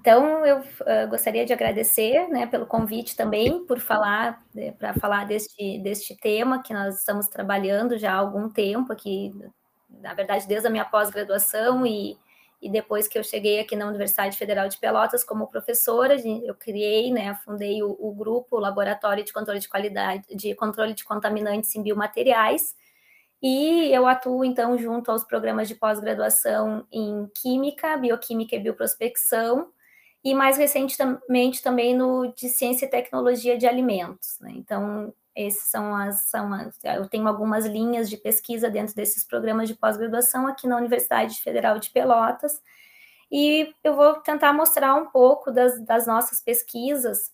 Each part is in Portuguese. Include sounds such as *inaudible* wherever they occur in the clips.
Então, eu uh, gostaria de agradecer né, pelo convite também, por falar, eh, para falar deste, deste tema que nós estamos trabalhando já há algum tempo aqui, na verdade, desde a minha pós-graduação e, e depois que eu cheguei aqui na Universidade Federal de Pelotas como professora, eu criei, né, fundei o, o grupo o Laboratório de Controle de Qualidade, de Controle de Contaminantes em Biomateriais, e eu atuo, então, junto aos programas de pós-graduação em Química, Bioquímica e Bioprospecção, e mais recentemente também no de ciência e tecnologia de alimentos. Né? Então, esses são as, são as, eu tenho algumas linhas de pesquisa dentro desses programas de pós-graduação aqui na Universidade Federal de Pelotas, e eu vou tentar mostrar um pouco das, das nossas pesquisas,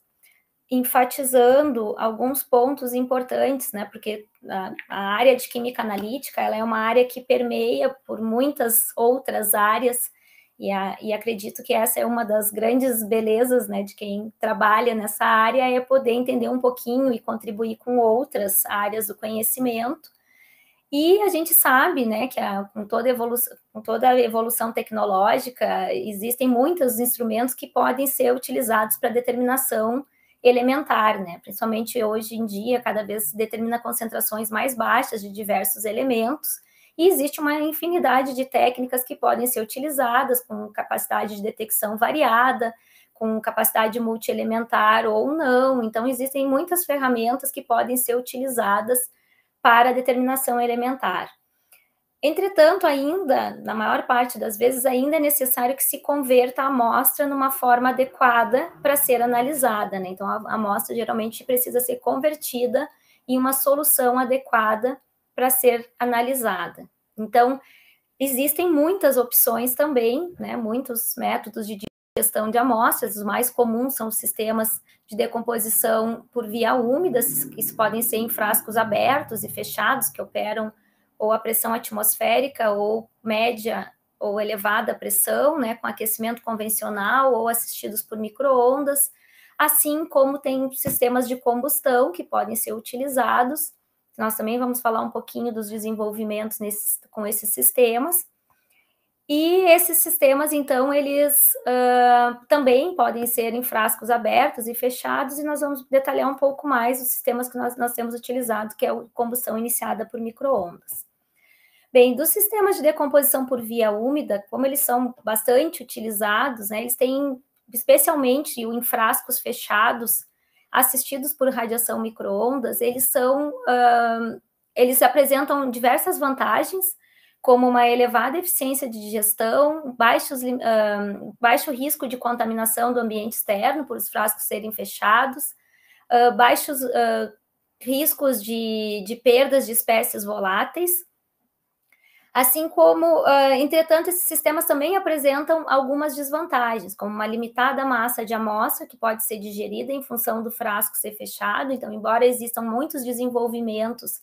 enfatizando alguns pontos importantes, né? Porque a, a, área de química analítica ela é uma área que permeia por muitas outras áreas e, a, e, acredito que essa é uma das grandes belezas né, de quem trabalha nessa área, é poder entender um pouquinho e contribuir com outras áreas do conhecimento. E a gente sabe né, que a, com, toda evolução, com toda a evolução tecnológica, existem muitos instrumentos que podem ser utilizados para determinação elementar, né? principalmente hoje em dia, cada vez se determina concentrações mais baixas de diversos elementos, e existe uma infinidade de técnicas que podem ser utilizadas, com capacidade de detecção variada, com capacidade multielementar ou não. Então, existem muitas ferramentas que podem ser utilizadas para determinação elementar. Entretanto, ainda, na maior parte das vezes, ainda é necessário que se converta a amostra numa forma adequada para ser analisada. Né? Então, a amostra geralmente precisa ser convertida em uma solução adequada para ser analisada. Então, existem muitas opções também, né, muitos métodos de gestão de amostras, os mais comuns são os sistemas de decomposição por via úmida, que podem ser em frascos abertos e fechados, que operam ou a pressão atmosférica ou média ou elevada pressão, né, com aquecimento convencional ou assistidos por microondas, assim como tem sistemas de combustão que podem ser utilizados nós também vamos falar um pouquinho dos desenvolvimentos nesses, com esses sistemas. E esses sistemas, então, eles uh, também podem ser em frascos abertos e fechados, e nós vamos detalhar um pouco mais os sistemas que nós, nós temos utilizado, que é a combustão iniciada por microondas. Bem, dos sistemas de decomposição por via úmida, como eles são bastante utilizados, né, eles têm, especialmente em frascos fechados, assistidos por radiação microondas, eles são uh, eles apresentam diversas vantagens, como uma elevada eficiência de digestão, baixos, uh, baixo risco de contaminação do ambiente externo por os frascos serem fechados, uh, baixos riscos de, de perdas de espécies voláteis Assim como, uh, entretanto, esses sistemas também apresentam algumas desvantagens, como uma limitada massa de amostra que pode ser digerida em função do frasco ser fechado. Então, embora existam muitos desenvolvimentos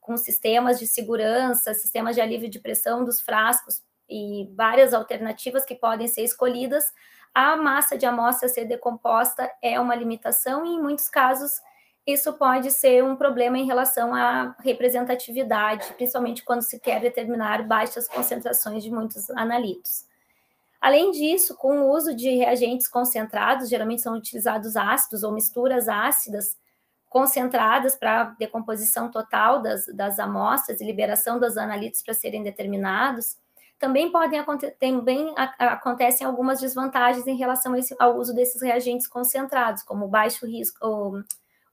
com sistemas de segurança, sistemas de alívio de pressão dos frascos e várias alternativas que podem ser escolhidas, a massa de amostra ser decomposta é uma limitação e, em muitos casos, isso pode ser um problema em relação à representatividade, principalmente quando se quer determinar baixas concentrações de muitos analitos. Além disso, com o uso de reagentes concentrados, geralmente são utilizados ácidos ou misturas ácidas concentradas para decomposição total das, das amostras e liberação dos analitos para serem determinados, também podem também acontecem algumas desvantagens em relação esse, ao uso desses reagentes concentrados, como baixo risco, ou,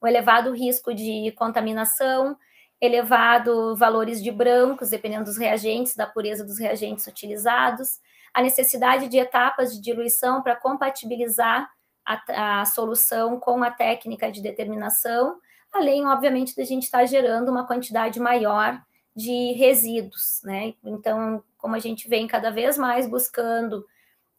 um elevado risco de contaminação, elevado valores de brancos, dependendo dos reagentes, da pureza dos reagentes utilizados, a necessidade de etapas de diluição para compatibilizar a, a, solução com a técnica de determinação, além, obviamente, da gente estar tá gerando uma quantidade maior de resíduos, né? Então, como a gente vem cada vez mais buscando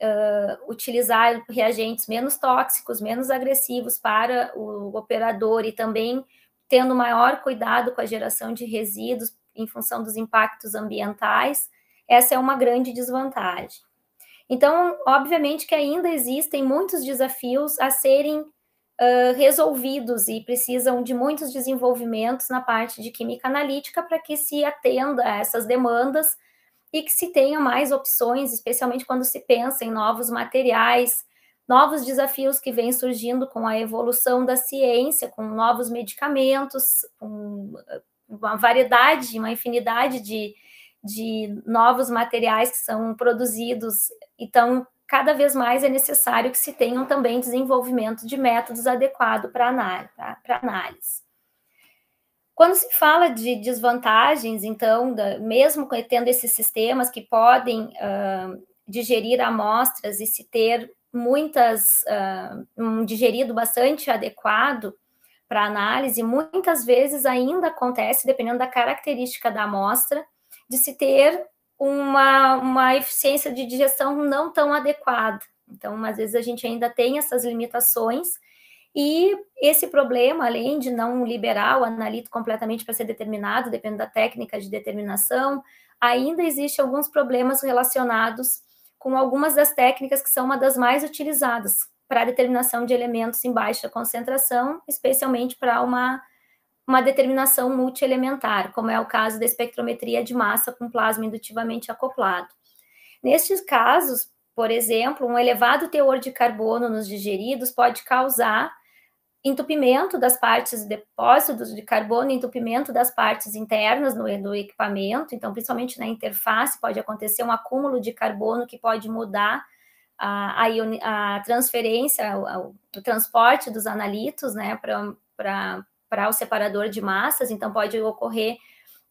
uh, utilizar reagentes menos tóxicos, menos agressivos para o operador e também tendo maior cuidado com a geração de resíduos em função dos impactos ambientais, essa é uma grande desvantagem. Então, obviamente que ainda existem muitos desafios a serem uh, resolvidos e precisam de muitos desenvolvimentos na parte de química analítica para que se atenda a essas demandas e que se tenha mais opções, especialmente quando se pensa em novos materiais, novos desafios que vêm surgindo com a evolução da ciência, com novos medicamentos, com eh, uma variedade, uma infinidade de, de novos materiais que são produzidos. Então, cada vez mais é necessário que se tenham também desenvolvimento de métodos adequados para análise. Quando se fala de desvantagens, então, da, mesmo tendo esses sistemas que podem uh, digerir amostras e se ter muitas, uh, um digerido bastante adequado para análise, muitas vezes ainda acontece, dependendo da característica da amostra, de se ter uma, uma eficiência de digestão não tão adequada. Então, às vezes a gente ainda tem essas limitações e esse problema, além de não liberar o analito completamente para ser determinado, dependendo da técnica de determinação, ainda existe alguns problemas relacionados com algumas das técnicas que são uma das mais utilizadas para a determinação de elementos em baixa concentração, especialmente para uma, uma determinação multielementar, como é o caso da espectrometria de massa com plasma indutivamente acoplado. Nestes casos, por exemplo, um elevado teor de carbono nos digeridos pode causar entupimento das partes depósitos de carbono, entupimento das partes internas no, do equipamento, então principalmente na interface pode acontecer um acúmulo de carbono que pode mudar a, a, a transferência, o, o, transporte dos analitos, né, para o separador de massas, então pode ocorrer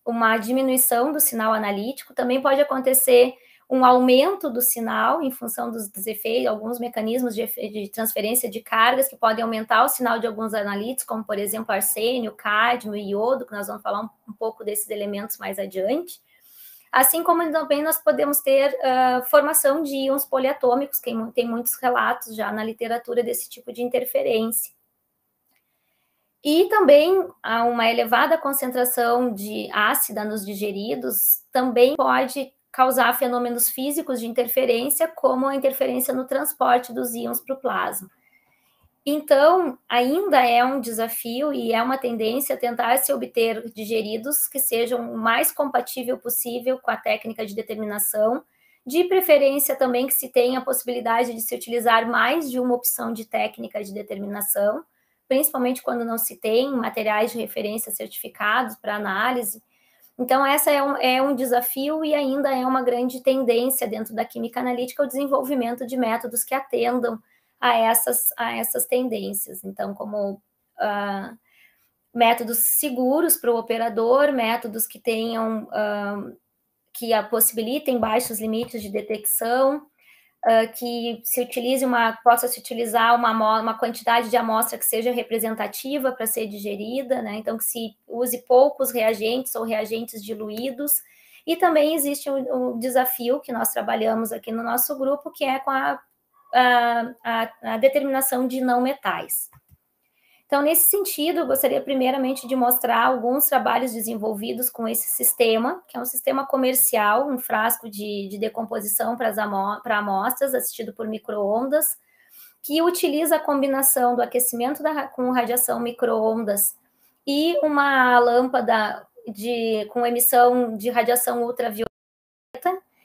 uma diminuição do sinal analítico, também pode acontecer um aumento do sinal em função dos, efeitos, alguns mecanismos de, de, transferência de cargas que podem aumentar o sinal de alguns analíticos, como por exemplo arsênio, cádmio, iodo, que nós vamos falar um, um pouco desses elementos mais adiante. Assim como também nós podemos ter uh, formação de íons poliatômicos, que tem muitos relatos já na literatura desse tipo de interferência. E também uma elevada concentração de ácida nos digeridos também pode causar fenômenos físicos de interferência, como a interferência no transporte dos íons para o plasma. Então, ainda é um desafio e é uma tendência tentar se obter digeridos que sejam o mais compatível possível com a técnica de determinação, de preferência também que se tenha a possibilidade de se utilizar mais de uma opção de técnica de determinação, principalmente quando não se tem materiais de referência certificados para análise. Então, essa é um, é um desafio e ainda é uma grande tendência dentro da química analítica o desenvolvimento de métodos que atendam a essas, a essas tendências. Então, como uh, métodos seguros para o operador, métodos que tenham uh, que possibilitem baixos limites de detecção, ah, que se utilize uma, possa se utilizar uma, uma quantidade de amostra que seja representativa para ser digerida, né? Então, que se use poucos reagentes ou reagentes diluídos. E também existe um, um desafio que nós trabalhamos aqui no nosso grupo, que é com a, a, a determinação de não metais. Então, nesse sentido, eu gostaria primeiramente de mostrar alguns trabalhos desenvolvidos com esse sistema, que é um sistema comercial, um frasco de, de decomposição para, amo amostras, assistido por microondas, que utiliza a combinação do aquecimento da, com radiação microondas e uma lâmpada de, com emissão de radiação ultravioleta,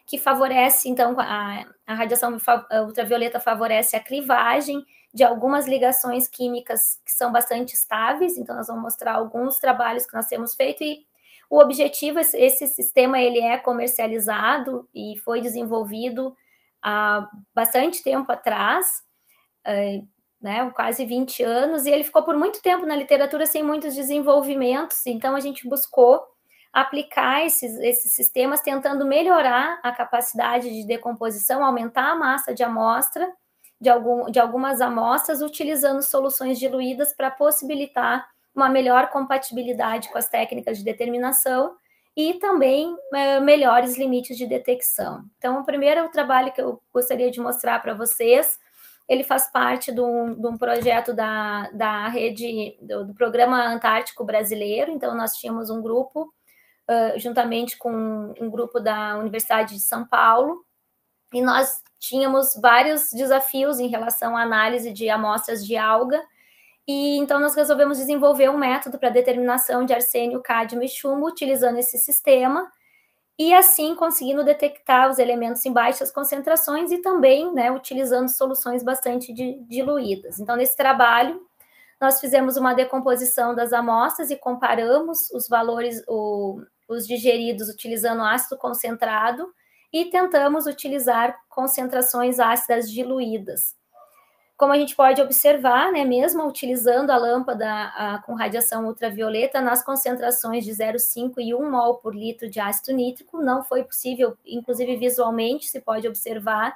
que favorece, então, a, a radiação ultravioleta favorece a clivagem de algumas ligações químicas que são bastante estáveis, então nós vamos mostrar alguns trabalhos que nós temos feito e o objetivo, esse sistema ele é comercializado e foi desenvolvido há bastante tempo atrás, eh, né, quase 20 anos, e ele ficou por muito tempo na literatura sem muitos desenvolvimentos, então a gente buscou aplicar esses, esses sistemas tentando melhorar a capacidade de decomposição, aumentar a massa de amostra de, algum, de algumas amostras, utilizando soluções diluídas para possibilitar uma melhor compatibilidade com as técnicas de determinação e também é, melhores limites de detecção. Então, o primeiro trabalho que eu gostaria de mostrar para vocês, ele faz parte de um, de um projeto da, da rede, do, do, Programa Antártico Brasileiro, então nós tínhamos um grupo, uh, juntamente com um grupo da Universidade de São Paulo, e nós tínhamos vários desafios em relação à análise de amostras de alga. E então nós resolvemos desenvolver um método para determinação de arsênio, cádmio e chumbo utilizando esse sistema e assim conseguindo detectar os elementos em baixas concentrações e também, né, utilizando soluções bastante de, diluídas. Então nesse trabalho nós fizemos uma decomposição das amostras e comparamos os valores o, os digeridos utilizando ácido concentrado e tentamos utilizar concentrações ácidas diluídas. Como a gente pode observar, né, mesmo utilizando a lâmpada a, com radiação ultravioleta, nas concentrações de 0,5 e 1 mol por litro de ácido nítrico, não foi possível, inclusive visualmente, se pode observar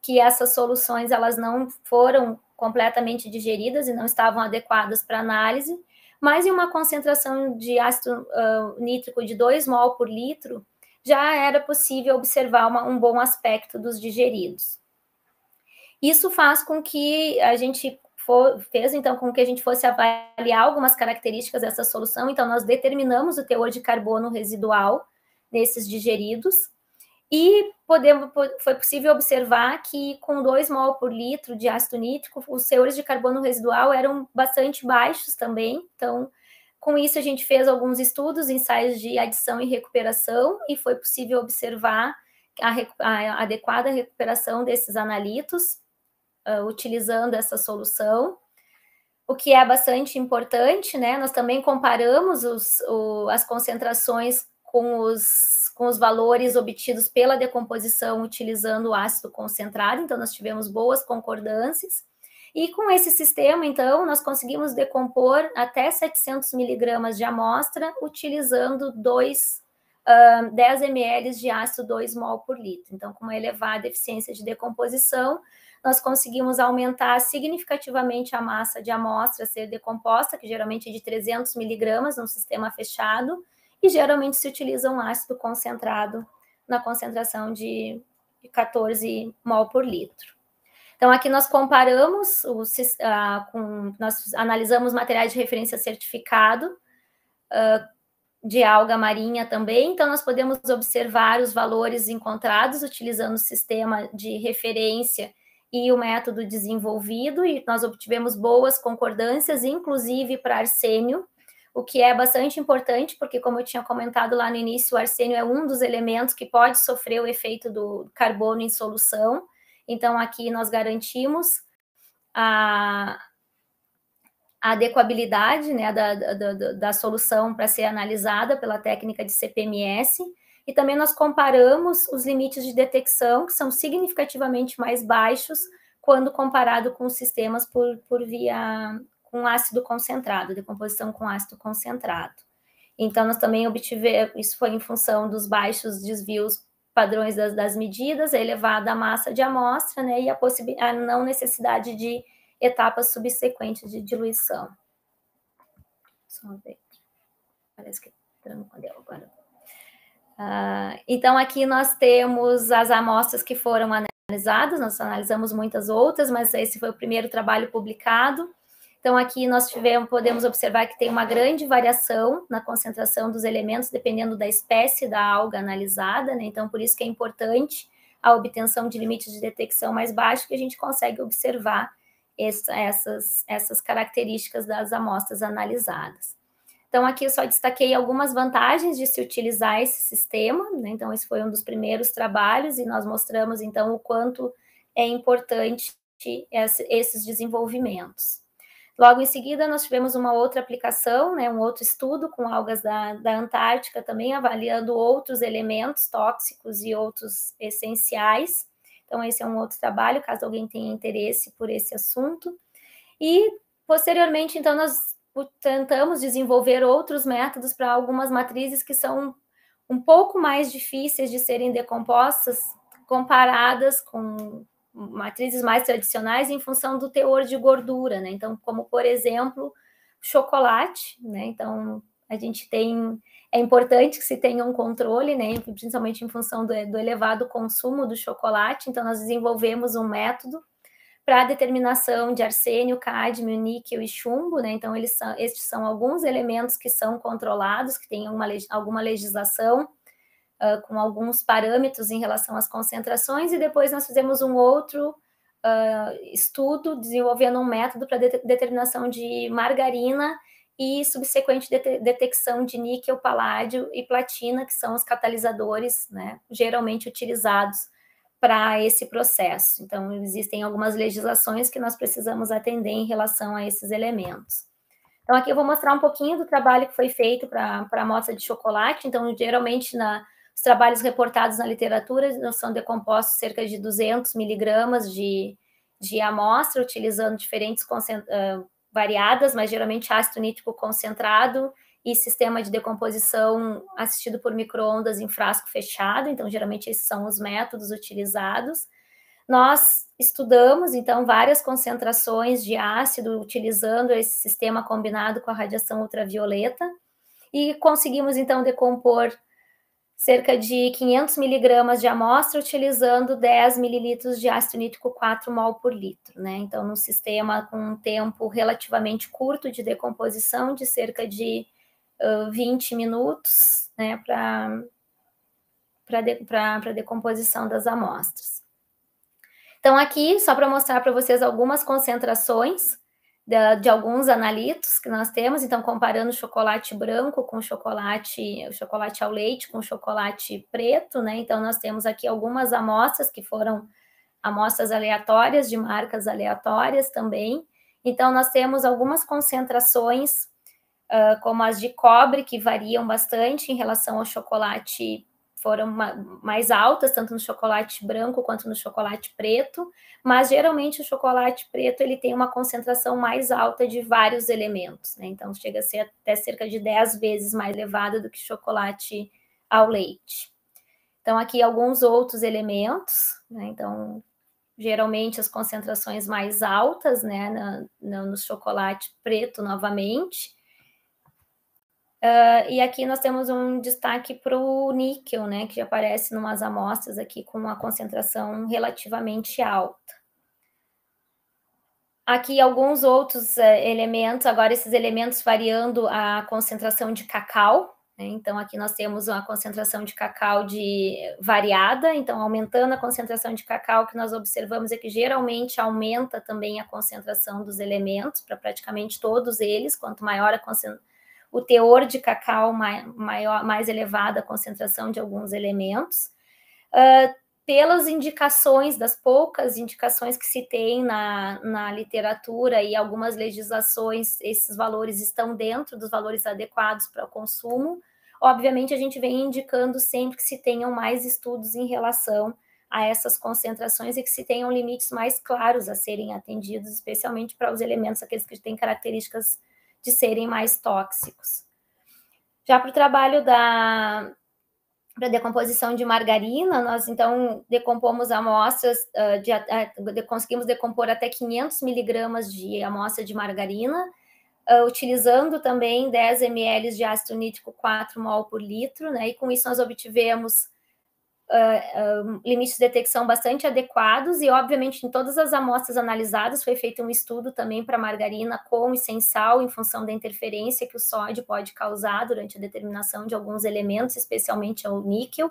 que essas soluções elas não foram completamente digeridas e não estavam adequadas para análise, mas em uma concentração de ácido uh, nítrico de 2 mol por litro, já era possível observar uma, um bom aspecto dos digeridos. Isso faz com que a gente for, fez então com que a gente fosse avaliar algumas características dessa solução. Então, nós determinamos o teor de carbono residual nesses digeridos e podemos, foi possível observar que com 2 mol por litro de ácido nítrico, os teores de carbono residual eram bastante baixos também. Então, com isso, a gente fez alguns estudos, ensaios de adição e recuperação, e foi possível observar a, a adequada recuperação desses analitos uh, utilizando essa solução o que é bastante importante, né? Nós também comparamos os, o, as concentrações com os, com os valores obtidos pela decomposição utilizando o ácido concentrado, então nós tivemos boas concordâncias. E com esse sistema, então, nós conseguimos decompor até 700 miligramas de amostra, utilizando uh, 10 ml de ácido 2 mol por litro. Então, com uma elevada eficiência de decomposição, nós conseguimos aumentar significativamente a massa de amostra a ser decomposta, que geralmente é de 300 miligramas num sistema fechado, e geralmente se utiliza um ácido concentrado na concentração de 14 mol por litro. Então, aqui nós comparamos, o, uh, com, nós analisamos materiais de referência certificado uh, de alga marinha também. Então, nós podemos observar os valores encontrados utilizando o sistema de referência e o método desenvolvido, e nós obtivemos boas concordâncias, inclusive para arsênio, o que é bastante importante, porque, como eu tinha comentado lá no início, o arsênio é um dos elementos que pode sofrer o efeito do carbono em solução. Então, aqui nós garantimos a, adequabilidade né, da, da, da, da solução para ser analisada pela técnica de CPMS, e também nós comparamos os limites de detecção, que são significativamente mais baixos quando comparado com sistemas por, por via com ácido concentrado, decomposição com ácido concentrado. Então, nós também obtivemos, isso foi em função dos baixos desvios padrões das, das medidas, a elevada massa de amostra, né, e a, a não necessidade de etapas subsequentes de diluição. Só ver. Parece que tá trancou agora. Ah, então, aqui nós temos as amostras que foram analisadas, nós analisamos muitas outras, mas esse foi o primeiro trabalho publicado. Então, aqui nós tivemos, podemos observar que tem uma grande variação na concentração dos elementos, dependendo da espécie da alga analisada, né? Então, por isso que é importante a obtenção de limites de detecção mais baixos, que a gente consegue observar esse, essas, essas características das amostras analisadas. Então, aqui eu só destaquei algumas vantagens de se utilizar esse sistema, né? Então, esse foi um dos primeiros trabalhos e nós mostramos, então, o quanto é importante esses desenvolvimentos. Logo em seguida, nós tivemos uma outra aplicação, né, um outro estudo com algas da, da Antártica, também avaliando outros elementos tóxicos e outros essenciais. Então, esse é um outro trabalho, caso alguém tenha interesse por esse assunto. E, posteriormente, então, nós tentamos desenvolver outros métodos para algumas matrizes que são um pouco mais difíceis de serem decompostas, comparadas com matrizes mais tradicionais em função do teor de gordura, né? Então, como por exemplo, chocolate, né? Então, a gente tem é importante que se tenha um controle, né? Principalmente em função do, do elevado consumo do chocolate. Então, nós desenvolvemos um método para determinação de arsênio, cádmio, níquel e chumbo, né? Então, eles são, estes são alguns elementos que são controlados, que tem alguma, alguma legislação uh, com alguns parâmetros em relação às concentrações, e depois nós fizemos um outro uh, estudo desenvolvendo um método para de determinação de margarina e subsequente detecção de níquel, paládio e platina, que são os catalisadores né, geralmente utilizados para esse processo. Então, existem algumas legislações que nós precisamos atender em relação a esses elementos. Então, aqui eu vou mostrar um pouquinho do trabalho que foi feito para a amostra de chocolate. Então, geralmente na, os trabalhos reportados na literatura são decompostos cerca de 200 miligramas de, de amostra, utilizando diferentes uh, variadas, mas geralmente ácido nítrico concentrado e sistema de decomposição assistido por microondas em frasco fechado. Então, geralmente esses são os métodos utilizados. Nós estudamos, então, várias concentrações de ácido utilizando esse sistema combinado com a radiação ultravioleta e conseguimos, então, decompor cerca de 500 miligramas de amostra, utilizando 10 mililitros de ácido nítrico 4 mol por litro, né? Então, num sistema com um tempo relativamente curto de decomposição, de cerca de uh, 20 minutos, né, para de, decomposição das amostras. Então, aqui, só para mostrar para vocês algumas concentrações de, de alguns analitos que nós temos, então comparando chocolate branco com chocolate, o chocolate ao leite com chocolate preto, né? Então nós temos aqui algumas amostras que foram amostras aleatórias de marcas aleatórias também. Então nós temos algumas concentrações Uh, como as de cobre, que variam bastante em relação ao chocolate foram mais altas, tanto no chocolate branco quanto no chocolate preto, mas geralmente o chocolate preto ele tem uma concentração mais alta de vários elementos, né? Então chega a ser até cerca de 10 vezes mais elevada do que chocolate ao leite. Então, aqui alguns outros elementos, né? Então, geralmente as concentrações mais altas, né? No, no chocolate preto novamente Uh, e aqui nós temos um destaque para o níquel, né, que aparece em umas amostras aqui com uma concentração relativamente alta. Aqui alguns outros uh, elementos, agora esses elementos variando a concentração de cacau. Né, então, aqui nós temos uma concentração de cacau de variada, então aumentando a concentração de cacau, que nós observamos é que geralmente aumenta também a concentração dos elementos para praticamente todos eles, quanto maior a concentração o teor de cacau maior, mais elevado, a concentração de alguns elementos. Uh, pelas indicações, das poucas indicações que se tem na, na literatura e algumas legislações, esses valores estão dentro dos valores adequados para o consumo. Obviamente, a gente vem indicando sempre que se tenham mais estudos em relação a essas concentrações e que se tenham limites mais claros a serem atendidos, especialmente para os elementos aqueles que têm características de serem mais tóxicos. Já para o trabalho da para decomposição de margarina, nós então decompomos amostras, uh, de, uh, de, conseguimos decompor até 500 miligramas de amostra de margarina, uh, utilizando também 10 ml de ácido nítrico 4 mol por litro, né? E com isso nós obtivemos uh, um, limites de detecção bastante adequados, e obviamente em todas as amostras analisadas foi feito um estudo também para margarina com e sem sal, em função da interferência que o sódio pode causar durante a determinação de alguns elementos, especialmente o níquel.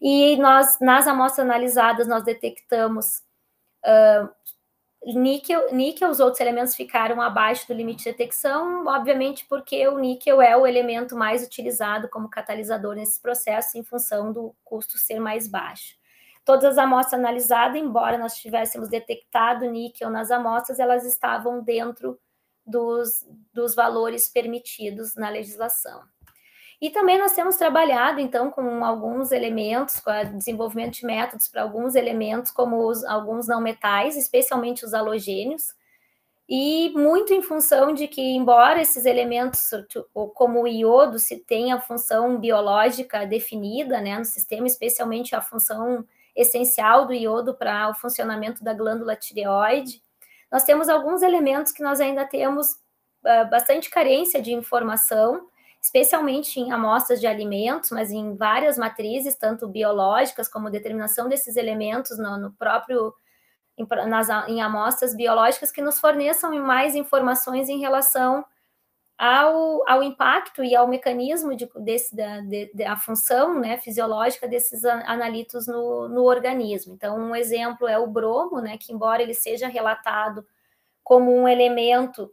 E nós, nas amostras analisadas, nós detectamos uh, níquel, níquel, os outros elementos ficaram abaixo do limite de detecção, obviamente porque o níquel é o elemento mais utilizado como catalisador nesse processo, em função do custo ser mais baixo. Todas as amostras analisadas, embora nós tivéssemos detectado níquel nas amostras, elas estavam dentro dos, dos valores permitidos na legislação. E também nós temos trabalhado, então, com alguns elementos, com o desenvolvimento de métodos para alguns elementos, como os, alguns não metais, especialmente os halogênios, e muito em função de que, embora esses elementos, como o iodo, se tenha função biológica definida né, no sistema, especialmente a função essencial do iodo para o funcionamento da glândula tireoide, nós temos alguns elementos que nós ainda temos uh, bastante carência de informação, especialmente em amostras de alimentos, mas em várias matrizes, tanto biológicas como determinação desses elementos no, no próprio em, nas, em amostras biológicas que nos forneçam mais informações em relação ao, ao impacto e ao mecanismo de, desse, da, de, da função né, fisiológica desses analitos no, no organismo. Então, um exemplo é o bromo, né, que embora ele seja relatado como um elemento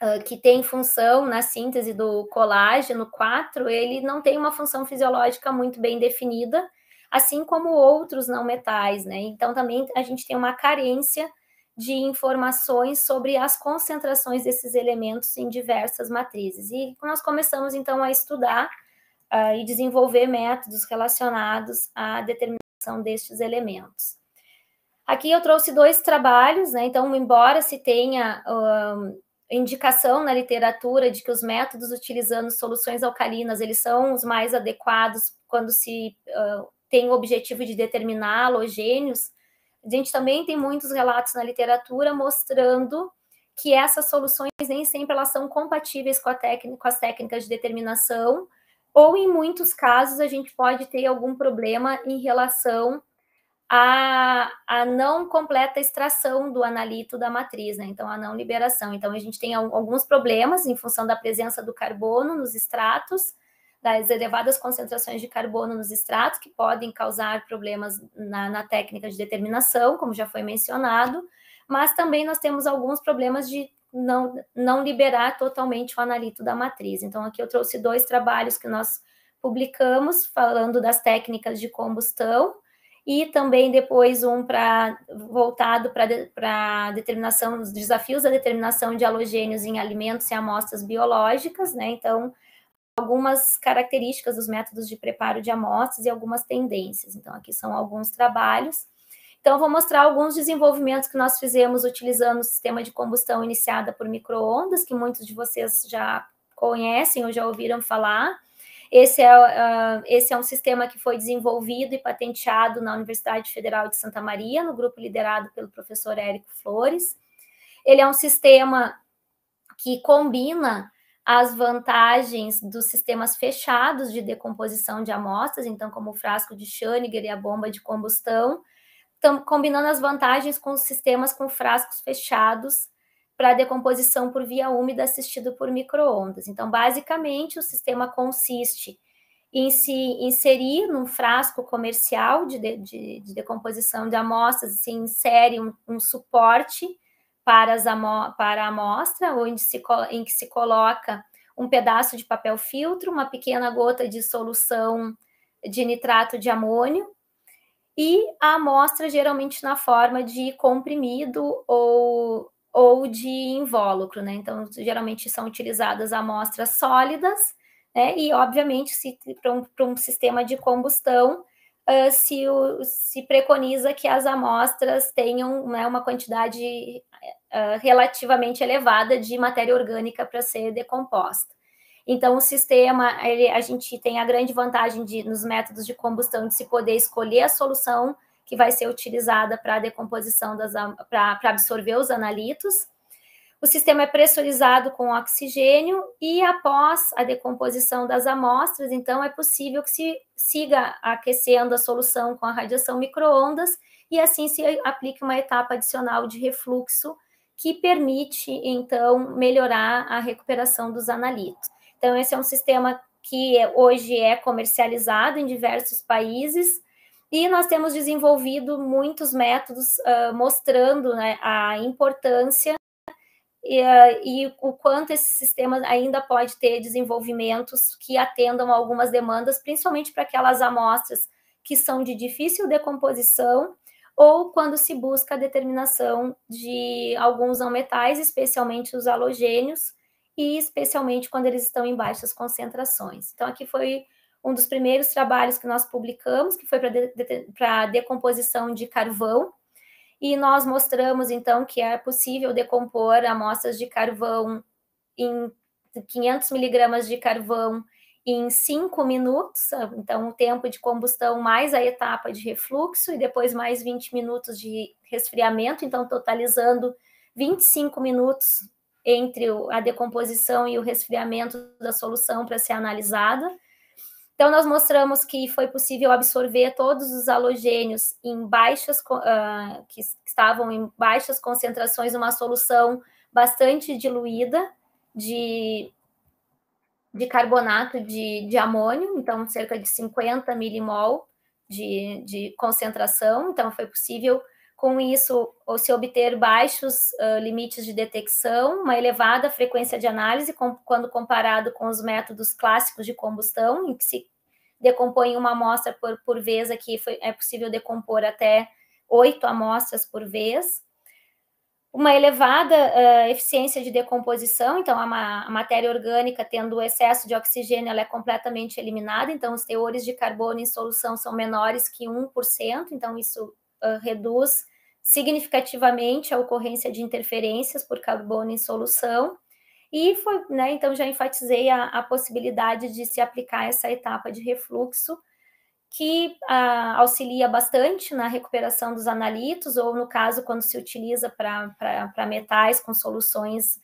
Uh, que tem função na síntese do colágeno 4, ele não tem uma função fisiológica muito bem definida, assim como outros não metais, né? Então também a gente tem uma carência de informações sobre as concentrações desses elementos em diversas matrizes. E nós começamos então a estudar uh, e desenvolver métodos relacionados à determinação destes elementos. Aqui eu trouxe dois trabalhos, né? Então, embora se tenha uh, indicação na literatura de que os métodos utilizando soluções alcalinas eles são os mais adequados quando se uh, tem o objetivo de determinar halogênios, a gente também tem muitos relatos na literatura mostrando que essas soluções nem sempre elas são compatíveis com, técnica, com as técnicas de determinação, ou em muitos casos a gente pode ter algum problema em relação a, a não completa extração do analito da matriz, né? Então, a não liberação. Então, a gente tem alguns problemas em função da presença do carbono nos extratos, das elevadas concentrações de carbono nos extratos, que podem causar problemas na, na técnica de determinação, como já foi mencionado, mas também nós temos alguns problemas de não, não liberar totalmente o analito da matriz. Então, aqui eu trouxe dois trabalhos que nós publicamos falando das técnicas de combustão e também depois um para voltado para de, determinação os desafios da determinação de halogênios em alimentos e amostras biológicas, né? Então, algumas características dos métodos de preparo de amostras e algumas tendências. Então, aqui são alguns trabalhos. Então, vou mostrar alguns desenvolvimentos que nós fizemos utilizando o sistema de combustão iniciada por microondas, que muitos de vocês já conhecem ou já ouviram falar. Esse é, uh, esse é um sistema que foi desenvolvido e patenteado na Universidade Federal de Santa Maria, no grupo liderado pelo professor Érico Flores. Ele é um sistema que combina as vantagens dos sistemas fechados de decomposição de amostras, então como o frasco de Schöniger e a bomba de combustão, combinando as vantagens com os sistemas com frascos fechados para decomposição por via úmida assistido por microondas. Então, basicamente, o sistema consiste em se inserir num frasco comercial de, de, de decomposição de amostras, se insere um, um suporte para, as amo para a amostra, onde se, em que se coloca um pedaço de papel filtro, uma pequena gota de solução de nitrato de amônio e a amostra geralmente na forma de comprimido ou ou de invólucro, né? Então, geralmente são utilizadas amostras sólidas, né? E, obviamente, se para um, um, sistema de combustão, uh, se, o, se, preconiza que as amostras tenham né, uma quantidade uh, relativamente elevada de matéria orgânica para ser decomposta. Então, o sistema, ele, a gente tem a grande vantagem de, nos métodos de combustão de se poder escolher a solução que vai ser utilizada para a decomposição, para absorver os analitos. O sistema é pressurizado com oxigênio e após a decomposição das amostras, então é possível que se siga aquecendo a solução com a radiação microondas e assim se aplique uma etapa adicional de refluxo que permite então melhorar a recuperação dos analitos. Então esse é um sistema que é, hoje é comercializado em diversos países e nós temos desenvolvido muitos métodos uh, mostrando né, a importância e, uh, e, o quanto esse sistema ainda pode ter desenvolvimentos que atendam algumas demandas, principalmente para aquelas amostras que são de difícil decomposição ou quando se busca a determinação de alguns não metais, especialmente os halogênios, e especialmente quando eles estão em baixas concentrações. Então, aqui foi um dos primeiros trabalhos que nós publicamos, que foi para de, de, decomposição de carvão. E nós mostramos, então, que é possível decompor amostras de carvão em 500 miligramas de carvão em 5 minutos, então o tempo de combustão mais a etapa de refluxo e depois mais 20 minutos de resfriamento, então totalizando 25 minutos entre a decomposição e o resfriamento da solução para ser analisada. Então, nós mostramos que foi possível absorver todos os halogênios em baixas, uh, que estavam em baixas concentrações, uma solução bastante diluída de, de carbonato de, de amônio, então cerca de 50 milimol de, de concentração. Então, foi possível com isso ou se obter baixos uh, limites de detecção, uma elevada frequência de análise com, quando comparado com os métodos clássicos de combustão, em que se decompõe uma amostra por, por vez, aqui foi, é possível decompor até oito amostras por vez. Uma elevada uh, eficiência de decomposição, então a, ma a matéria orgânica tendo excesso de oxigênio, ela é completamente eliminada, então os teores de carbono em solução são menores que 1%, então isso uh, reduz significativamente a ocorrência de interferências por carbono em solução. E foi, né, então já enfatizei a, a possibilidade de se aplicar essa etapa de refluxo, que a, ah, auxilia bastante na recuperação dos analitos, ou no caso, quando se utiliza para metais com soluções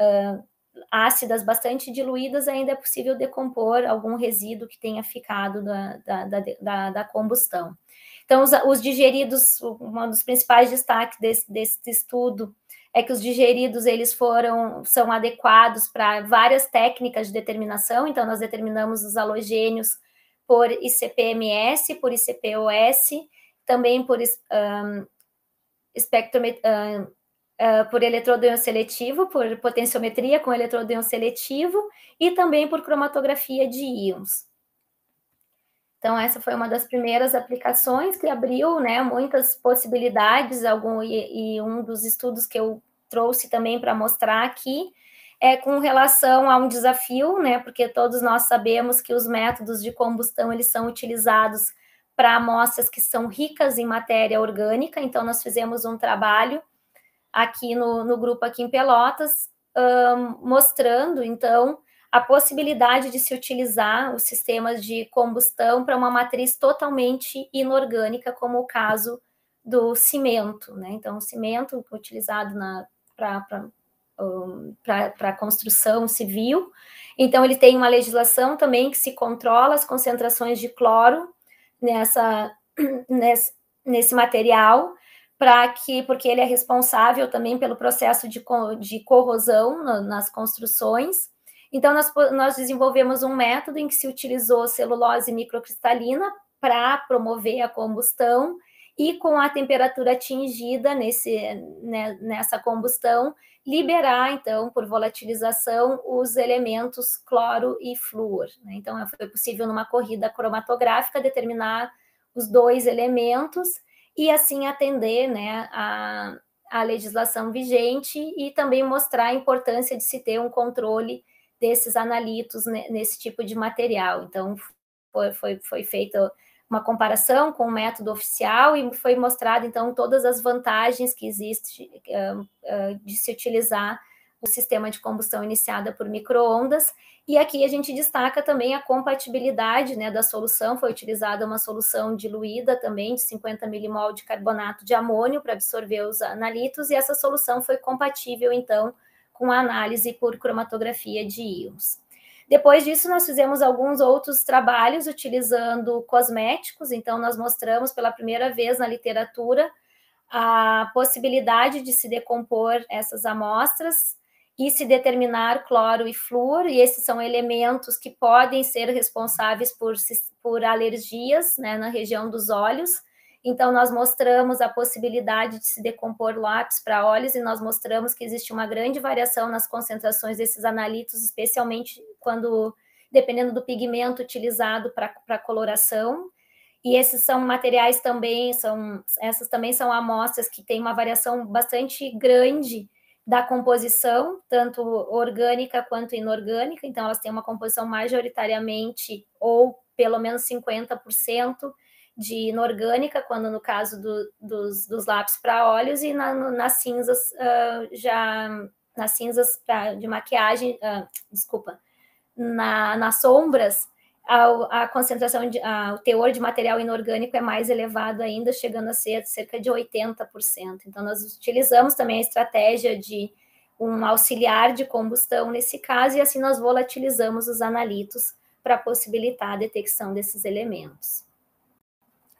uh, ácidas bastante diluídas, ainda é possível decompor algum resíduo que tenha ficado da, da, da, da combustão. Então, os, os digeridos, um dos principais destaques desse, desse estudo é que os digeridos eles foram são adequados para várias técnicas de determinação. Então, nós determinamos os halogênios por ICPMS, por ICPOS, também por um, espectromet... Um, uh, por eletrodeon seletivo, por potenciometria com eletrodeon seletivo e também por cromatografia de íons. Então, essa foi uma das primeiras aplicações que abriu né, muitas possibilidades, algum, e, e um dos estudos que eu trouxe também para mostrar aqui é com relação a um desafio, né? Porque todos nós sabemos que os métodos de combustão eles são utilizados para amostras que são ricas em matéria orgânica, então nós fizemos um trabalho aqui no, no grupo aqui em Pelotas, um, mostrando então a possibilidade de se utilizar os sistemas de combustão para uma matriz totalmente inorgânica, como o caso do cimento, né? Então, o cimento utilizado para um, construção civil. Então, ele tem uma legislação também que se controla as concentrações de cloro nessa, *clears throat* nesse, nesse material, para que, porque ele é responsável também pelo processo de, de corrosão nas construções. Então, nós, nós desenvolvemos um método em que se utilizou celulose microcristalina para promover a combustão e com a temperatura atingida nesse, né, nessa combustão, liberar, então, por volatilização, os elementos cloro e flúor. Né? Então, foi possível, numa corrida cromatográfica, determinar os dois elementos e, assim, atender né, a, a legislação vigente e também mostrar a importância de se ter um controle desses analitos nesse tipo de material. Então, foi, foi, foi feita uma comparação com o método oficial e foi mostrado, então, todas as vantagens que existe eh, eh, de se utilizar o sistema de combustão iniciada por microondas. E aqui a gente destaca também a compatibilidade né, da solução. Foi utilizada uma solução diluída também de 50 milimol de carbonato de amônio para absorver os analitos, e essa solução foi compatível, então, com a análise por cromatografia de íons. Depois disso, nós fizemos alguns outros trabalhos utilizando cosméticos, então, nós mostramos pela primeira vez na literatura a possibilidade de se decompor essas amostras e se determinar cloro e flúor, e esses são elementos que podem ser responsáveis por, por alergias né, na região dos olhos. Então, nós mostramos a possibilidade de se decompor lápis para óleos e nós mostramos que existe uma grande variação nas concentrações desses analitos, especialmente quando, dependendo do pigmento utilizado para coloração. E esses são materiais também, são essas também são amostras que têm uma variação bastante grande da composição, tanto orgânica quanto inorgânica, então elas têm uma composição majoritariamente ou pelo menos 50% de inorgânica, quando no caso do, dos, dos, lápis para óleos, e na, nas cinzas uh, já nas cinzas pra, de maquiagem, uh, desculpa, na, nas sombras, a, a concentração, de, a, o teor de material inorgânico é mais elevado ainda, chegando a ser cerca de 80%. Então, nós utilizamos também a estratégia de um auxiliar de combustão nesse caso, e assim nós volatilizamos os analitos para possibilitar a detecção desses elementos.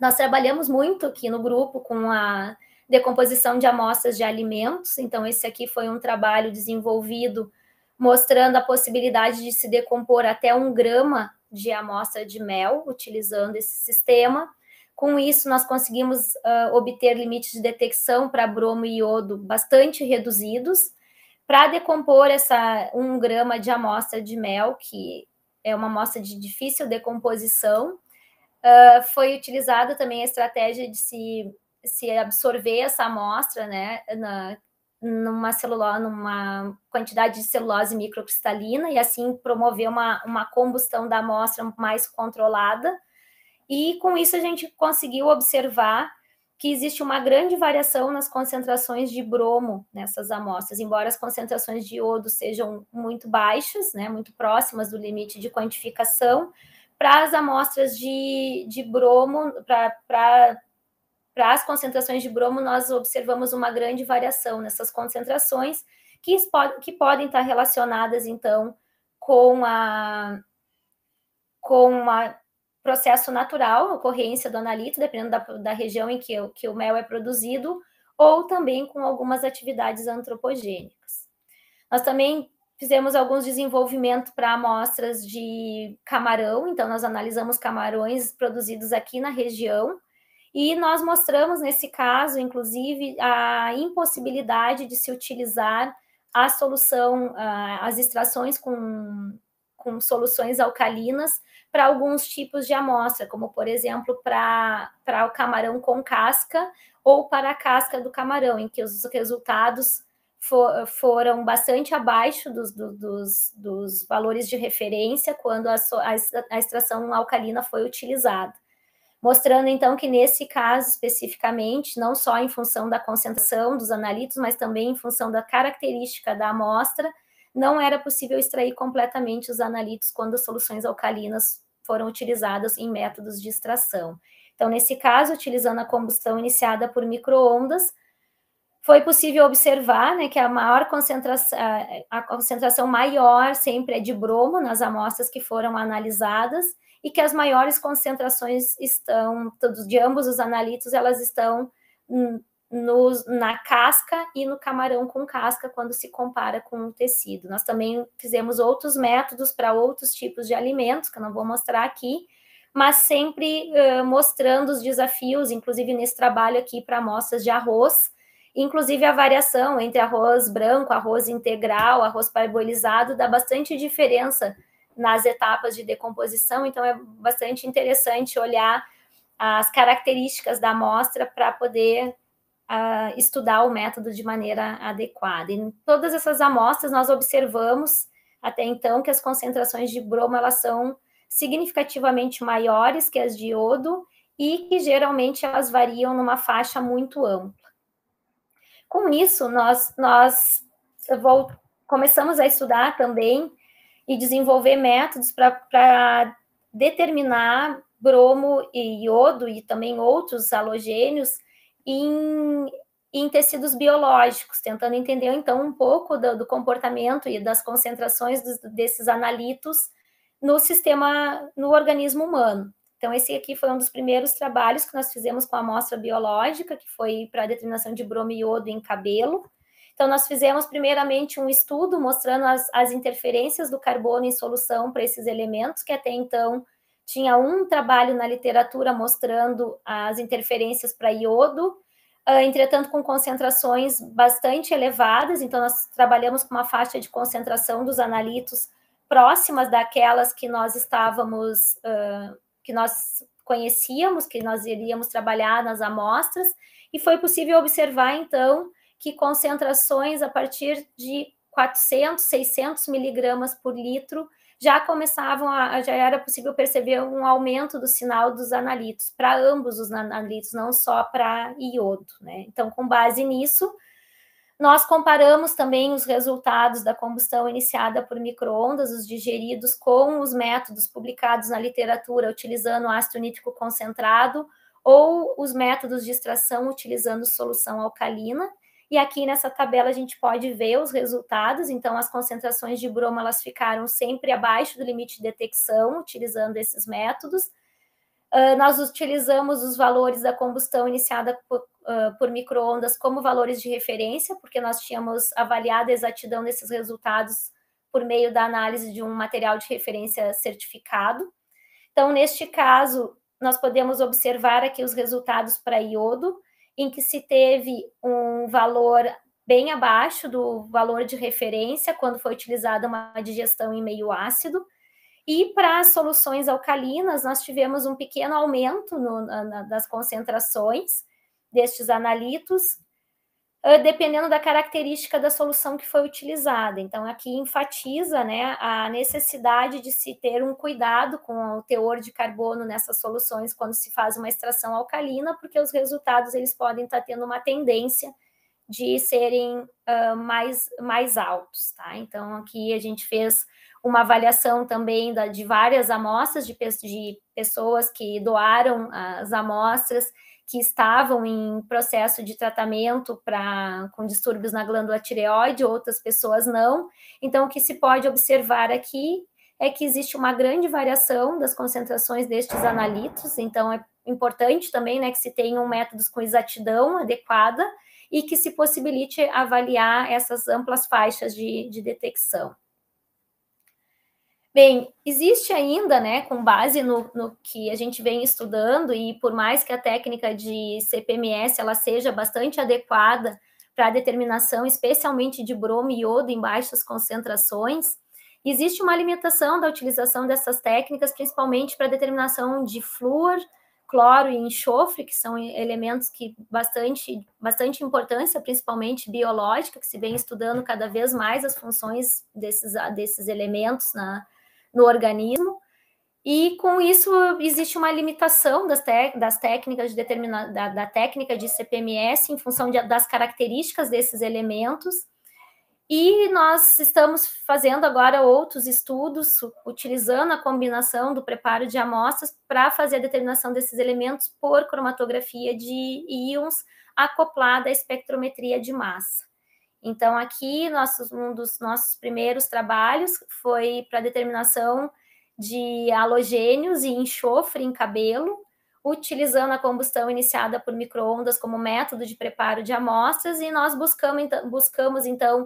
Nós trabalhamos muito aqui no grupo com a decomposição de amostras de alimentos, então esse aqui foi um trabalho desenvolvido mostrando a possibilidade de se decompor até um grama de amostra de mel utilizando esse sistema. Com isso, nós conseguimos uh, obter limites de detecção para bromo e iodo bastante reduzidos, para decompor essa um grama de amostra de mel, que é uma amostra de difícil decomposição, uh, foi utilizada também a estratégia de se, se absorver essa amostra, né, na, numa celulose, numa quantidade de celulose microcristalina e assim promover uma, uma combustão da amostra mais controlada. E com isso a gente conseguiu observar que existe uma grande variação nas concentrações de bromo nessas amostras, embora as concentrações de iodo sejam muito baixas, né, muito próximas do limite de quantificação, para as amostras de, de bromo, para as concentrações de bromo, nós observamos uma grande variação nessas concentrações, que, que podem estar relacionadas, então, com a com processo natural, ocorrência do analito, dependendo da, da região em que, que o mel é produzido, ou também com algumas atividades antropogênicas. Nós também Fizemos alguns desenvolvimentos para amostras de camarão, então nós analisamos camarões produzidos aqui na região e nós mostramos nesse caso, inclusive, a impossibilidade de se utilizar a solução, as extrações com, com soluções alcalinas para alguns tipos de amostra, como por exemplo para o camarão com casca ou para a casca do camarão, em que os resultados for, foram bastante abaixo dos, dos, dos, valores de referência quando a, a, a extração alcalina foi utilizada mostrando então que nesse caso especificamente, não só em função da concentração dos analitos, mas também em função da característica da amostra, não era possível extrair completamente os analitos quando as soluções alcalinas foram utilizadas em métodos de extração. Então, nesse caso, utilizando a combustão iniciada por microondas, foi possível observar né, que a maior concentração, a concentração maior sempre é de bromo nas amostras que foram analisadas e que as maiores concentrações estão, de ambos os analitos, elas estão no, na casca e no camarão com casca quando se compara com o tecido. Nós também fizemos outros métodos para outros tipos de alimentos, que eu não vou mostrar aqui, mas sempre uh, mostrando os desafios, inclusive nesse trabalho aqui para amostras de arroz, Inclusive, a variação entre arroz branco, arroz integral, arroz parbolizado dá bastante diferença nas etapas de decomposição, então é bastante interessante olhar as características da amostra para poder uh, estudar o método de maneira adequada. Em todas essas amostras, nós observamos até então que as concentrações de bromo elas são significativamente maiores que as de iodo e que geralmente elas variam numa faixa muito ampla. Com isso, nós, nós vou, começamos a estudar também e desenvolver métodos para determinar bromo e iodo e também outros halogênios em, em tecidos biológicos, tentando entender então um pouco do, do comportamento e das concentrações dos, desses analitos no sistema, no organismo humano. Então, esse aqui foi um dos primeiros trabalhos que nós fizemos com a amostra biológica, que foi para a determinação de e iodo em cabelo. Então, nós fizemos primeiramente um estudo mostrando as, as interferências do carbono em solução para esses elementos, que até então tinha um trabalho na literatura mostrando as interferências para iodo, ah, entretanto, com concentrações bastante elevadas. Então, nós trabalhamos com uma faixa de concentração dos analitos próximas daquelas que nós estávamos. Uh, que nós conhecíamos, que nós iríamos trabalhar nas amostras, e foi possível observar, então, que concentrações a partir de 400, 600 miligramas por litro já começavam a, já era possível perceber um aumento do sinal dos analitos para ambos os analitos, não só para iodo, né? Então, com base nisso, nós comparamos também os resultados da combustão iniciada por microondas, os digeridos, com os métodos publicados na literatura utilizando ácido nítrico concentrado ou os métodos de extração utilizando solução alcalina. E aqui nessa tabela a gente pode ver os resultados. Então, as concentrações de bromo elas ficaram sempre abaixo do limite de detecção utilizando esses métodos. Ah, nós utilizamos os valores da combustão iniciada por, uh, ah, por microondas como valores de referência, porque nós tínhamos avaliado a exatidão desses resultados por meio da análise de um material de referência certificado. Então, neste caso, nós podemos observar aqui os resultados para iodo, em que se teve um valor bem abaixo do valor de referência quando foi utilizada uma digestão em meio ácido, e para as soluções alcalinas, nós tivemos um pequeno aumento no, na, das concentrações destes analitos, ah, dependendo da característica da solução que foi utilizada. Então, aqui enfatiza né, a necessidade de se ter um cuidado com o teor de carbono nessas soluções quando se faz uma extração alcalina, porque os resultados eles podem estar tá tendo uma tendência de serem uh, mais, mais altos. Tá? Então, aqui a gente fez uma avaliação também da, de várias amostras de, de pessoas que doaram as amostras que estavam em processo de tratamento para com distúrbios na glândula tireoide, outras pessoas não. Então, o que se pode observar aqui é que existe uma grande variação das concentrações destes analitos, então é importante também né, que se tenham métodos com exatidão adequada e que se possibilite avaliar essas amplas faixas de, de detecção. Bem, existe ainda, né, com base no, no, que a gente vem estudando, e por mais que a técnica de CPMS ela seja bastante adequada para a determinação, especialmente de bromo e iodo em baixas concentrações, existe uma limitação da utilização dessas técnicas, principalmente para a determinação de flúor, cloro e enxofre, que são elementos que bastante, bastante importância, principalmente biológica, que se vem estudando cada vez mais as funções desses, desses elementos na no organismo. E com isso existe uma limitação das, das técnicas de determinada da, da, técnica de CPMS em função de, das características desses elementos. E nós estamos fazendo agora outros estudos, utilizando a combinação do preparo de amostras para fazer a determinação desses elementos por cromatografia de íons acoplada à espectrometria de massa. Então, aqui, nossos, um dos nossos primeiros trabalhos foi para determinação de halogênios e enxofre em cabelo, utilizando a combustão iniciada por microondas como método de preparo de amostras, e nós buscamos, então, buscamos, então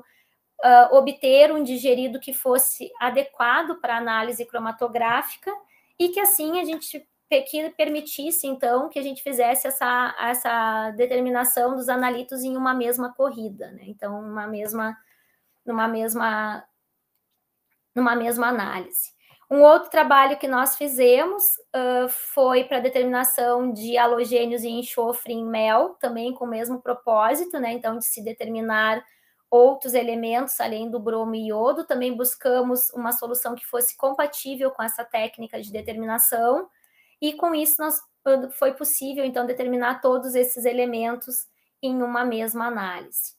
uh, obter um digerido que fosse adequado para análise cromatográfica e que assim a gente que permitisse, então, que a gente fizesse essa, essa determinação dos analitos em uma mesma corrida, né? Então, uma mesma, numa mesma, numa mesma análise. Um outro trabalho que nós fizemos uh, foi para determinação de halogênios e enxofre em mel, também com o mesmo propósito, né? Então, de se determinar outros elementos além do bromo e iodo. Também buscamos uma solução que fosse compatível com essa técnica de determinação e com isso nós foi possível então determinar todos esses elementos em uma mesma análise.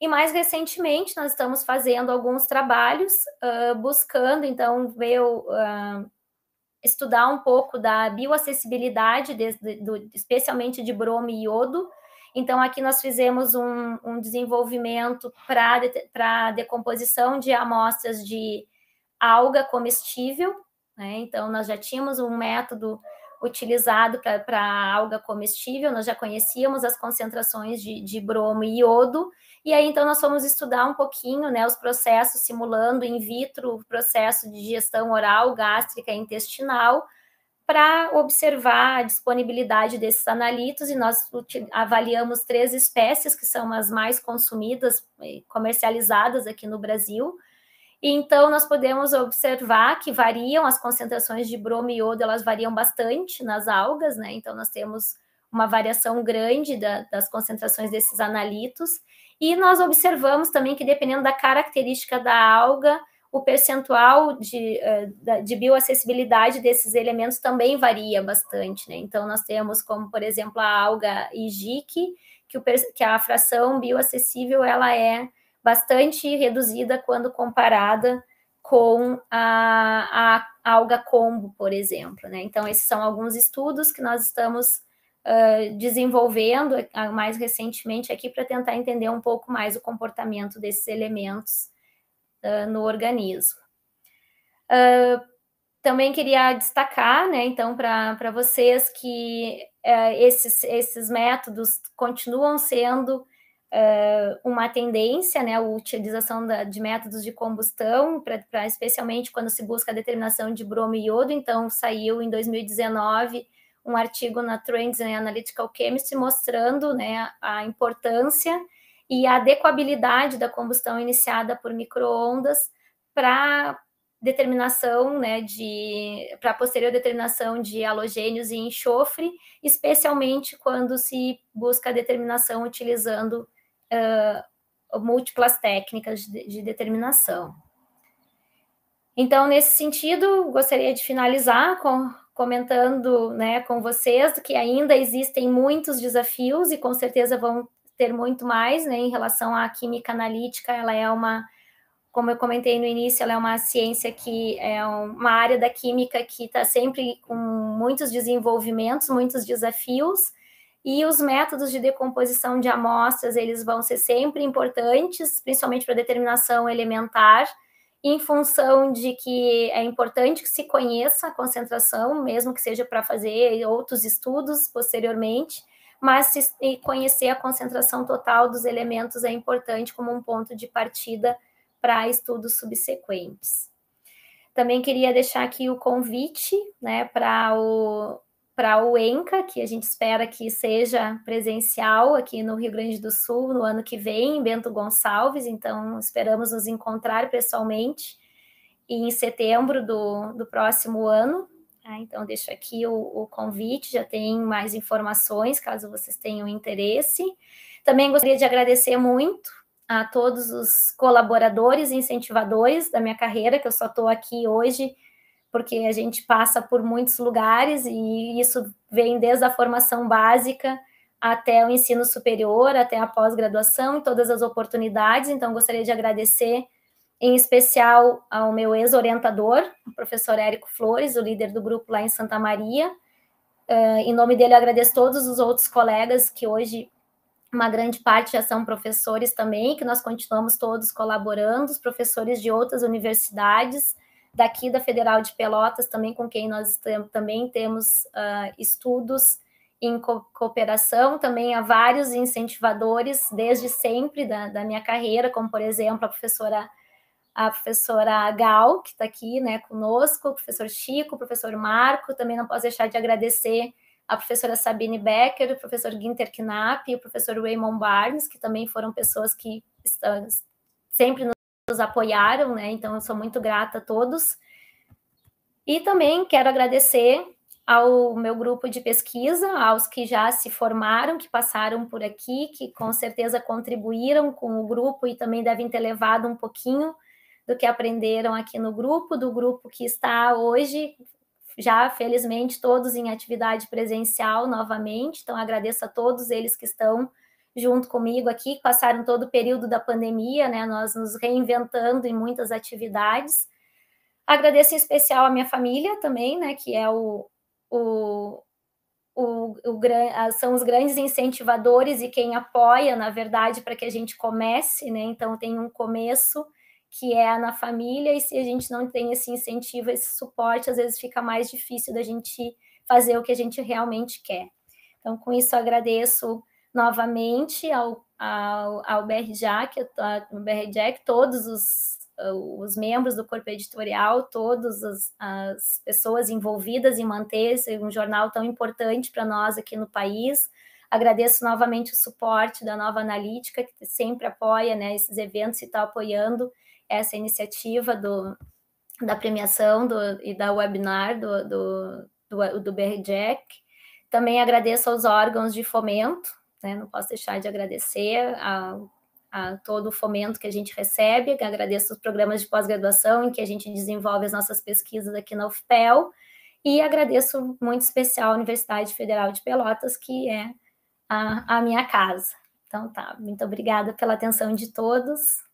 E mais recentemente nós estamos fazendo alguns trabalhos uh, buscando então ver uh, estudar um pouco da bioacessibilidade, de, do, especialmente de bromo e iodo. Então, aqui nós fizemos um, um desenvolvimento para de, decomposição de amostras de alga comestível. Né? Então, nós já tínhamos um método utilizado para alga comestível, nós já conhecíamos as concentrações de, de, bromo e iodo, e aí então nós fomos estudar um pouquinho né, os processos, simulando in vitro o processo de digestão oral, gástrica e intestinal, para observar a disponibilidade desses analitos, e nós avaliamos três espécies que são as mais consumidas e comercializadas aqui no Brasil, então, nós podemos observar que variam as concentrações de bromo e iodo, elas variam bastante nas algas, né? Então, nós temos uma variação grande da, das concentrações desses analitos. E nós observamos também que, dependendo da característica da alga, o percentual de, eh, de bioacessibilidade desses elementos também varia bastante, né? Então, nós temos como, por exemplo, a alga IGIC, que, que a fração bioacessível ela é bastante reduzida quando comparada com a, a alga combo, por exemplo. Né? Então, esses são alguns estudos que nós estamos uh, desenvolvendo uh, mais recentemente aqui para tentar entender um pouco mais o comportamento desses elementos uh, no organismo. também queria destacar, né, então, para vocês que esses, esses métodos continuam sendo uh, uma tendência, né, a utilização da, de métodos de combustão, para especialmente quando se busca a determinação de bromo e iodo. Então, saiu em 2019 um artigo na Trends in Analytical Chemistry mostrando né, a importância e a adequabilidade da combustão iniciada por microondas para determinação, né, de para posterior determinação de halogênios e enxofre, especialmente quando se busca a determinação utilizando uh, múltiplas técnicas de, de determinação. Então, nesse sentido, gostaria de finalizar com, comentando né, com vocês que ainda existem muitos desafios e com certeza vão ter muito mais né, em relação à química analítica. Ela é uma, como eu comentei no início, ela é uma ciência que é uma área da química que está sempre com muitos desenvolvimentos, muitos desafios. E os métodos de decomposição de amostras, eles vão ser sempre importantes, principalmente para determinação elementar, em função de que é importante que se conheça a concentração, mesmo que seja para fazer outros estudos posteriormente, mas conhecer a concentração total dos elementos é importante como um ponto de partida para estudos subsequentes. Também queria deixar aqui o convite né, para o, para o ENCA, que a gente espera que seja presencial aqui no Rio Grande do Sul no ano que vem, em Bento Gonçalves, então esperamos nos encontrar pessoalmente em setembro do, do próximo ano. Ah, então, deixo aqui o, o convite, já tem mais informações, caso vocês tenham interesse. Também gostaria de agradecer muito a todos os colaboradores e incentivadores da minha carreira, que eu só estou aqui hoje porque a gente passa por muitos lugares e isso vem desde a formação básica até o ensino superior, até a pós-graduação, todas as oportunidades. Então, gostaria de agradecer em especial ao meu ex-orientador, o professor Érico Flores, o líder do grupo lá em Santa Maria. Uh, em nome dele, eu agradeço todos os outros colegas que hoje, uma grande parte já são professores também, que nós continuamos todos colaborando, os professores de outras universidades, daqui da Federal de Pelotas, também com quem nós também temos uh, estudos em co cooperação, também há vários incentivadores desde sempre da, da, minha carreira, como por exemplo a professora a professora Gal, que está aqui né, conosco, o professor Chico, o professor Marco, também não posso deixar de agradecer a professora Sabine Becker, o professor Ginter Knapp e o professor Raymond Barnes, que também foram pessoas que estão, sempre nos nos apoiaram, né? Então eu sou muito grata a todos. E também quero agradecer ao meu grupo de pesquisa, aos que já se formaram, que passaram por aqui, que com certeza contribuíram com o grupo e também devem ter levado um pouquinho do que aprenderam aqui no grupo, do grupo que está hoje, já felizmente todos em atividade presencial novamente. Então agradeço a todos eles que estão junto comigo aqui, passaram todo o período da pandemia, né? Nós nos reinventando em muitas atividades. Agradeço em especial a minha família também, né? Que é o, o, o, o, são os grandes incentivadores e quem apoia, na verdade, para que a gente comece, né? Então tem um começo que é na família, e se a gente não tem esse incentivo, esse suporte, às vezes fica mais difícil da gente fazer o que a gente realmente quer. Então, com isso, agradeço novamente ao, ao, ao BRJAC, ao BRJAC, todos os, os membros do corpo editorial, todas as, pessoas envolvidas em manter esse um jornal tão importante para nós aqui no país. Agradeço novamente o suporte da Nova Analítica, que sempre apoia né, esses eventos e está apoiando essa iniciativa do, da premiação do, e da webinar do, do, do, do Também agradeço aos órgãos de fomento né? Não posso deixar de agradecer a, a todo o fomento que a gente recebe, agradeço os programas de pós-graduação em que a gente desenvolve as nossas pesquisas aqui na UFPEL, e agradeço muito especial a Universidade Federal de Pelotas, que é a, a minha casa. Então tá, muito obrigada pela atenção de todos.